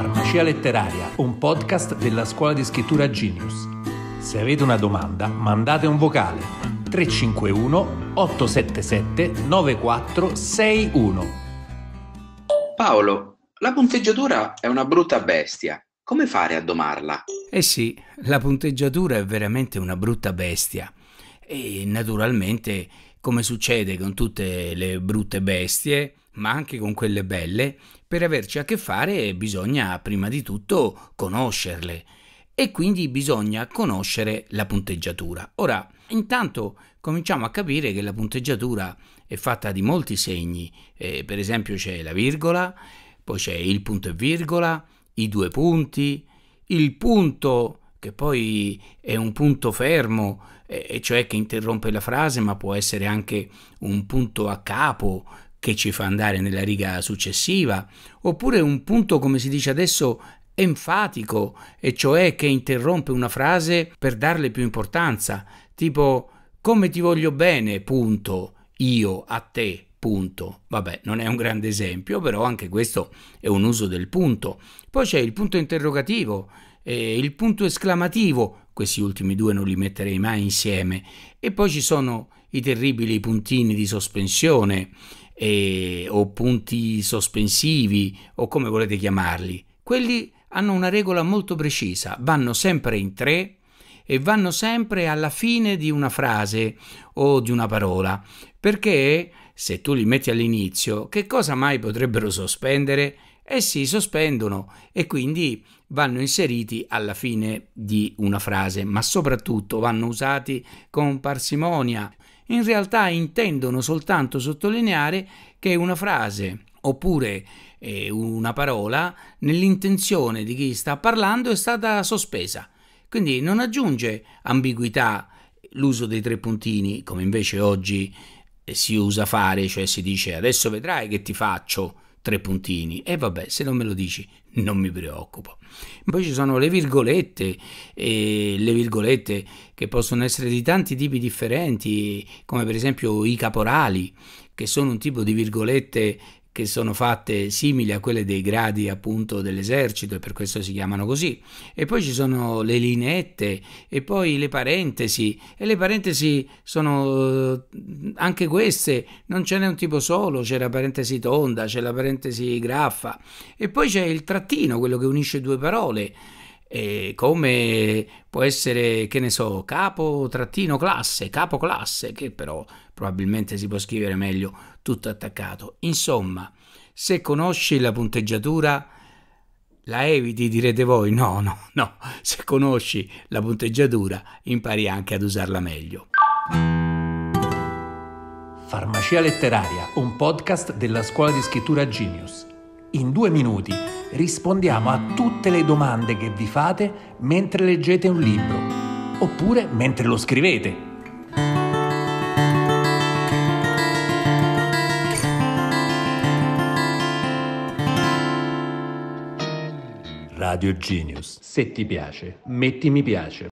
Farmacia Letteraria, un podcast della scuola di scrittura Genius. Se avete una domanda, mandate un vocale 351 877 9461. Paolo, la punteggiatura è una brutta bestia. Come fare a domarla? Eh sì, la punteggiatura è veramente una brutta bestia. E naturalmente come succede con tutte le brutte bestie, ma anche con quelle belle, per averci a che fare bisogna prima di tutto conoscerle e quindi bisogna conoscere la punteggiatura. Ora, intanto cominciamo a capire che la punteggiatura è fatta di molti segni, eh, per esempio c'è la virgola, poi c'è il punto e virgola, i due punti, il punto che poi è un punto fermo, e cioè che interrompe la frase, ma può essere anche un punto a capo che ci fa andare nella riga successiva, oppure un punto, come si dice adesso, enfatico, e cioè che interrompe una frase per darle più importanza, tipo come ti voglio bene, punto, io a te, punto. Vabbè, non è un grande esempio, però anche questo è un uso del punto. Poi c'è il punto interrogativo, eh, il punto esclamativo, questi ultimi due non li metterei mai insieme, e poi ci sono i terribili puntini di sospensione eh, o punti sospensivi o come volete chiamarli. Quelli hanno una regola molto precisa, vanno sempre in tre e vanno sempre alla fine di una frase o di una parola, perché se tu li metti all'inizio, che cosa mai potrebbero sospendere? e si sospendono e quindi vanno inseriti alla fine di una frase, ma soprattutto vanno usati con parsimonia. In realtà intendono soltanto sottolineare che una frase oppure eh, una parola nell'intenzione di chi sta parlando è stata sospesa. Quindi non aggiunge ambiguità l'uso dei tre puntini, come invece oggi eh, si usa fare, cioè si dice adesso vedrai che ti faccio tre puntini. E vabbè, se non me lo dici, non mi preoccupo. Poi ci sono le virgolette, e le virgolette che possono essere di tanti tipi differenti, come per esempio i caporali, che sono un tipo di virgolette che sono fatte simili a quelle dei gradi appunto dell'esercito e per questo si chiamano così. E poi ci sono le lineette e poi le parentesi e le parentesi sono eh, anche queste, non ce n'è un tipo solo, c'è la parentesi tonda, c'è la parentesi graffa e poi c'è il trattino, quello che unisce due parole e come può essere, che ne so, capo trattino classe, capo classe, che però probabilmente si può scrivere meglio tutto attaccato. Insomma, se conosci la punteggiatura, la eviti, direte voi, no, no, no, se conosci la punteggiatura impari anche ad usarla meglio. Farmacia letteraria, un podcast della scuola di scrittura Genius. In due minuti rispondiamo a tutte le domande che vi fate mentre leggete un libro oppure mentre lo scrivete. Radio Genius. Se ti piace, metti mi piace.